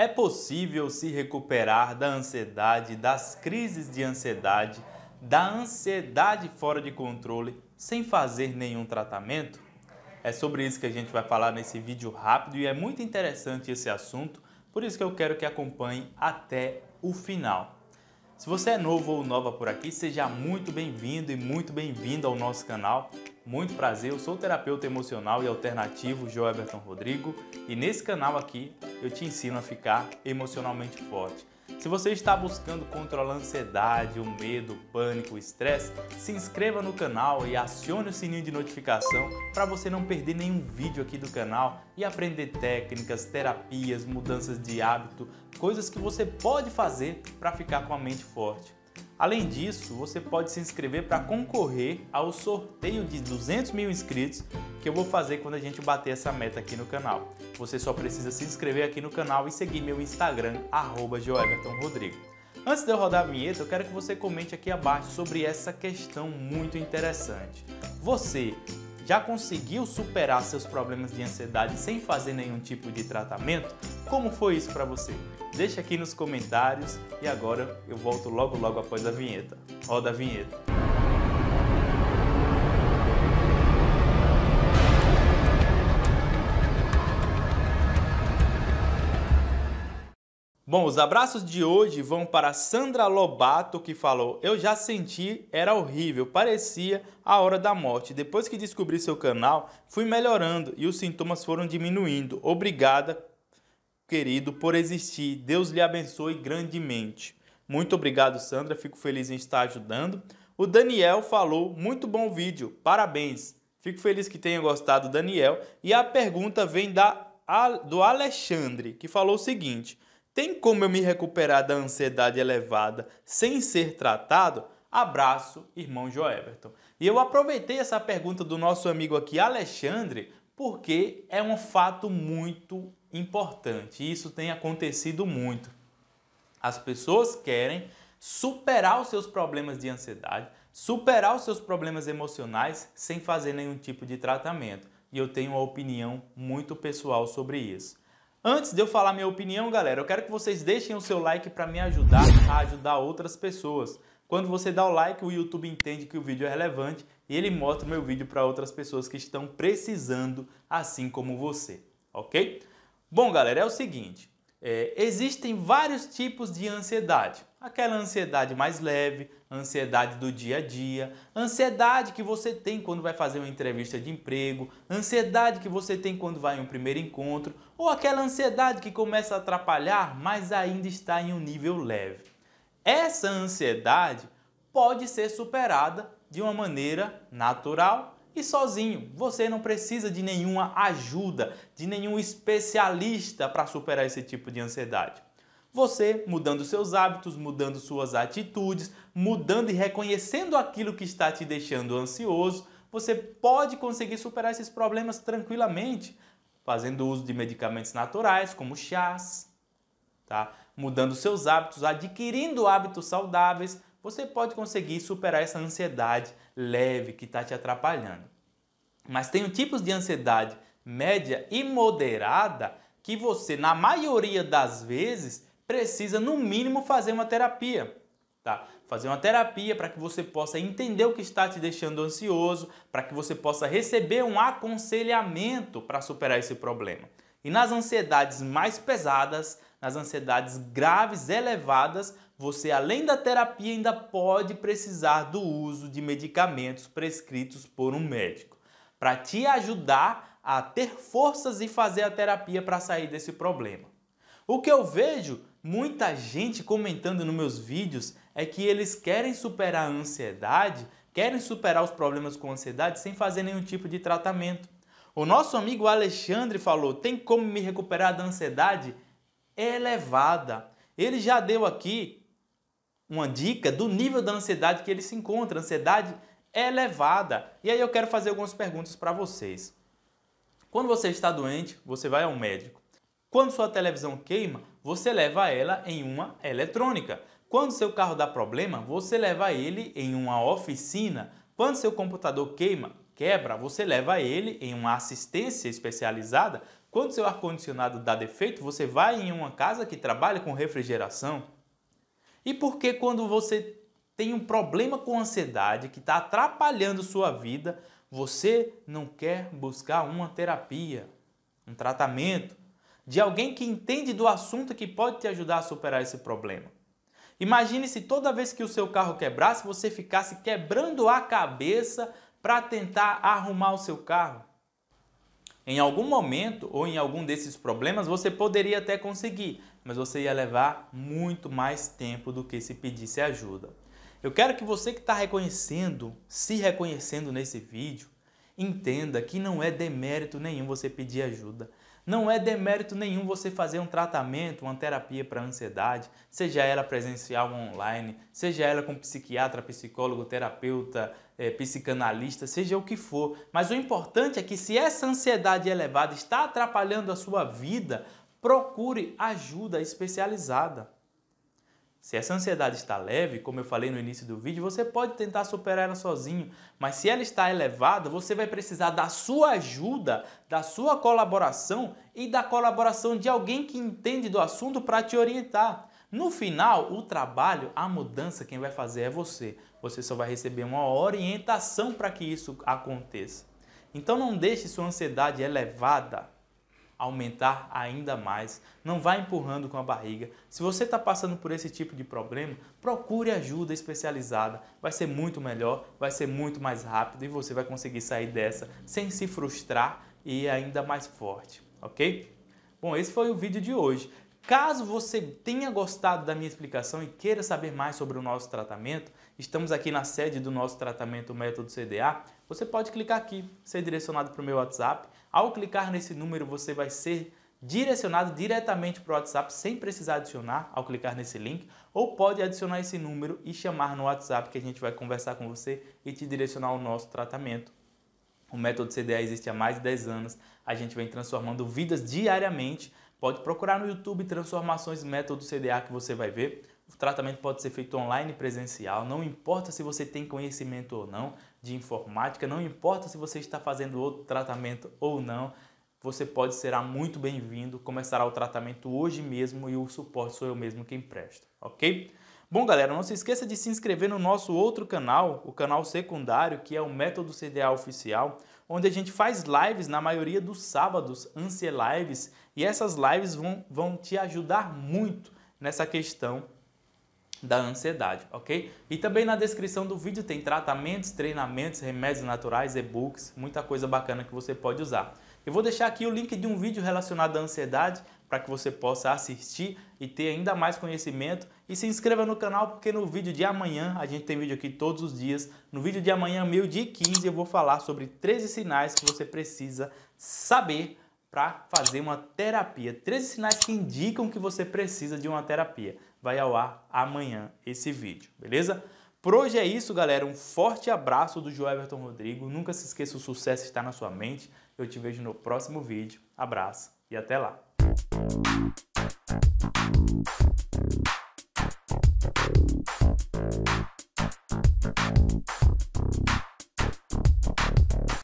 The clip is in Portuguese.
É possível se recuperar da ansiedade, das crises de ansiedade, da ansiedade fora de controle sem fazer nenhum tratamento? É sobre isso que a gente vai falar nesse vídeo rápido e é muito interessante esse assunto, por isso que eu quero que acompanhe até o final. Se você é novo ou nova por aqui, seja muito bem-vindo e muito bem-vindo ao nosso canal. Muito prazer, eu sou o terapeuta emocional e alternativo João Everton Rodrigo e nesse canal aqui eu te ensino a ficar emocionalmente forte. Se você está buscando controlar a ansiedade, o medo, o pânico, o estresse, se inscreva no canal e acione o sininho de notificação para você não perder nenhum vídeo aqui do canal e aprender técnicas, terapias, mudanças de hábito, coisas que você pode fazer para ficar com a mente forte. Além disso, você pode se inscrever para concorrer ao sorteio de 200 mil inscritos que eu vou fazer quando a gente bater essa meta aqui no canal. Você só precisa se inscrever aqui no canal e seguir meu Instagram, arroba Antes de eu rodar a vinheta, eu quero que você comente aqui abaixo sobre essa questão muito interessante. Você já conseguiu superar seus problemas de ansiedade sem fazer nenhum tipo de tratamento? Como foi isso para você? Deixe aqui nos comentários e agora eu volto logo logo após a vinheta. Roda a vinheta. Bom, os abraços de hoje vão para Sandra Lobato, que falou: Eu já senti, era horrível, parecia a hora da morte. Depois que descobri seu canal, fui melhorando e os sintomas foram diminuindo. Obrigada querido por existir. Deus lhe abençoe grandemente. Muito obrigado, Sandra. Fico feliz em estar ajudando. O Daniel falou: muito bom vídeo, parabéns. Fico feliz que tenha gostado, Daniel. E a pergunta vem da, do Alexandre, que falou o seguinte: tem como eu me recuperar da ansiedade elevada sem ser tratado? Abraço, irmão Everton E eu aproveitei essa pergunta do nosso amigo aqui, Alexandre, porque é um fato muito importante. E isso tem acontecido muito. As pessoas querem superar os seus problemas de ansiedade, superar os seus problemas emocionais sem fazer nenhum tipo de tratamento. E eu tenho uma opinião muito pessoal sobre isso. Antes de eu falar minha opinião, galera, eu quero que vocês deixem o seu like para me ajudar a ajudar outras pessoas. Quando você dá o like, o YouTube entende que o vídeo é relevante e ele mostra o meu vídeo para outras pessoas que estão precisando, assim como você, ok? Bom, galera, é o seguinte: é, existem vários tipos de ansiedade. Aquela ansiedade mais leve, ansiedade do dia a dia, ansiedade que você tem quando vai fazer uma entrevista de emprego, ansiedade que você tem quando vai em um primeiro encontro, ou aquela ansiedade que começa a atrapalhar, mas ainda está em um nível leve. Essa ansiedade pode ser superada de uma maneira natural e sozinho. Você não precisa de nenhuma ajuda, de nenhum especialista para superar esse tipo de ansiedade. Você mudando seus hábitos, mudando suas atitudes, mudando e reconhecendo aquilo que está te deixando ansioso, você pode conseguir superar esses problemas tranquilamente, fazendo uso de medicamentos naturais como chás, tá? Mudando seus hábitos, adquirindo hábitos saudáveis, você pode conseguir superar essa ansiedade leve que está te atrapalhando. Mas tem tipos de ansiedade média e moderada que você, na maioria das vezes, precisa no mínimo fazer uma terapia. Tá? Fazer uma terapia para que você possa entender o que está te deixando ansioso, para que você possa receber um aconselhamento para superar esse problema. E nas ansiedades mais pesadas, nas ansiedades graves, elevadas, você além da terapia ainda pode precisar do uso de medicamentos prescritos por um médico para te ajudar a ter forças e fazer a terapia para sair desse problema. O que eu vejo muita gente comentando nos meus vídeos é que eles querem superar a ansiedade, querem superar os problemas com ansiedade sem fazer nenhum tipo de tratamento. O nosso amigo Alexandre falou: tem como me recuperar da ansiedade é elevada. Ele já deu aqui uma dica do nível da ansiedade que ele se encontra, ansiedade é elevada. E aí eu quero fazer algumas perguntas para vocês. Quando você está doente, você vai ao médico. Quando sua televisão queima, você leva ela em uma eletrônica. Quando seu carro dá problema, você leva ele em uma oficina. Quando seu computador queima, quebra, você leva ele em uma assistência especializada. Quando seu ar-condicionado dá defeito, você vai em uma casa que trabalha com refrigeração. E por que quando você tem um problema com ansiedade que está atrapalhando sua vida, você não quer buscar uma terapia, um tratamento de alguém que entende do assunto que pode te ajudar a superar esse problema? Imagine se toda vez que o seu carro quebrasse, você ficasse quebrando a cabeça para tentar arrumar o seu carro. Em algum momento ou em algum desses problemas, você poderia até conseguir, mas você ia levar muito mais tempo do que se pedisse ajuda. Eu quero que você que está reconhecendo, se reconhecendo nesse vídeo, entenda que não é demérito nenhum você pedir ajuda. Não é demérito nenhum você fazer um tratamento, uma terapia para ansiedade, seja ela presencial ou online, seja ela com psiquiatra, psicólogo, terapeuta, é, psicanalista, seja o que for. Mas o importante é que se essa ansiedade elevada está atrapalhando a sua vida, procure ajuda especializada. Se essa ansiedade está leve, como eu falei no início do vídeo, você pode tentar superar ela sozinho, mas se ela está elevada, você vai precisar da sua ajuda, da sua colaboração e da colaboração de alguém que entende do assunto para te orientar. No final, o trabalho, a mudança, quem vai fazer é você. Você só vai receber uma orientação para que isso aconteça. Então não deixe sua ansiedade elevada aumentar ainda mais. Não vá empurrando com a barriga. Se você está passando por esse tipo de problema, procure ajuda especializada. Vai ser muito melhor, vai ser muito mais rápido e você vai conseguir sair dessa sem se frustrar e ainda mais forte, ok? Bom, esse foi o vídeo de hoje. Caso você tenha gostado da minha explicação e queira saber mais sobre o nosso tratamento, estamos aqui na sede do nosso tratamento Método CDA. Você pode clicar aqui, ser direcionado para o meu WhatsApp ao clicar nesse número, você vai ser direcionado diretamente para o WhatsApp sem precisar adicionar ao clicar nesse link, ou pode adicionar esse número e chamar no WhatsApp que a gente vai conversar com você e te direcionar ao nosso tratamento. O método CDA existe há mais de 10 anos, a gente vem transformando vidas diariamente. Pode procurar no YouTube Transformações Método CDA que você vai ver. O tratamento pode ser feito online, presencial, não importa se você tem conhecimento ou não de informática, não importa se você está fazendo outro tratamento ou não, você pode será muito bem-vindo, começará o tratamento hoje mesmo e o suporte sou eu mesmo quem presta, ok? Bom, galera, não se esqueça de se inscrever no nosso outro canal, o canal secundário, que é o Método CDA Oficial, onde a gente faz lives na maioria dos sábados, Ansie Lives, e essas lives vão, vão te ajudar muito nessa questão da ansiedade, ok? E também na descrição do vídeo tem tratamentos, treinamentos, remédios naturais, e-books, muita coisa bacana que você pode usar. Eu vou deixar aqui o link de um vídeo relacionado à ansiedade para que você possa assistir e ter ainda mais conhecimento. E se inscreva no canal porque no vídeo de amanhã, a gente tem vídeo aqui todos os dias, no vídeo de amanhã, meio-dia 15, eu vou falar sobre 13 sinais que você precisa saber para fazer uma terapia. 13 sinais que indicam que você precisa de uma terapia vai ao ar amanhã esse vídeo, beleza? Por hoje é isso, galera. Um forte abraço do João Everton Rodrigo. Nunca se esqueça, o sucesso está na sua mente. Eu te vejo no próximo vídeo. Abraço e até lá.